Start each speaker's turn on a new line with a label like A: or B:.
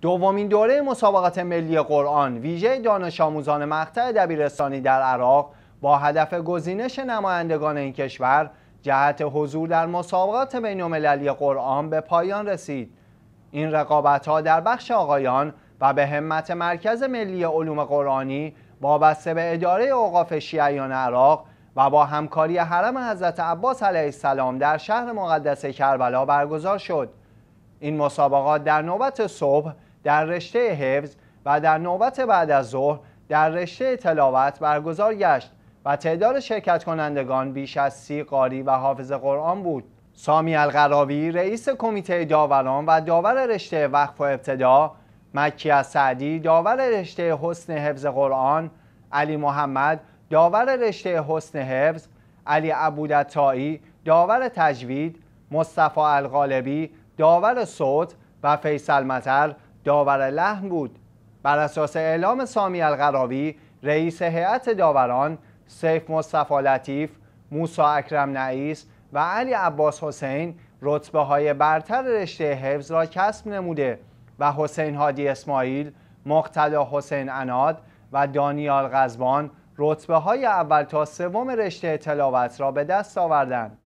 A: دومین دوره مسابقات ملی قرآن ویژه دانش آموزان مقطع دبیرستانی در عراق با هدف گزینش نمایندگان این کشور جهت حضور در مسابقات بینالمللی قرآن به پایان رسید این رقابت ها در بخش آقایان و به همت مرکز ملی علوم قرآنی وابسته به اداره اوقاف شیعیان عراق و با همکاری حرم حضرت عباس علیه السلام در شهر مقدس کربلا برگزار شد این مسابقات در نوبت صبح در رشته حفظ و در نوبت بعد از ظهر در رشته تلاوت برگزار گشت و تعداد شرکت کنندگان بیش از سی قاری و حافظ قرآن بود سامی القراوی رئیس کمیته داوران و داور رشته وقف و ابتدا مکی از سعدی داور رشته حسن حفظ قرآن علی محمد داور رشته حسن حفظ علی عبودتایی داور تجوید مصطفی القالبی داور صوت و فیصل مطر داور لحن بود بر اساس اعلام سامی القراوی رئیس هیئت داوران سیف مصطفی لطیف موسا اکرم نعیس و علی عباس حسین رتبه های برتر رشته حفظ را کسب نموده و حسین هادی اسماعیل، مقتدا حسین اناد و دانیال غزبان رتبه های اول تا سوم رشته تلاوت را به دست آوردند.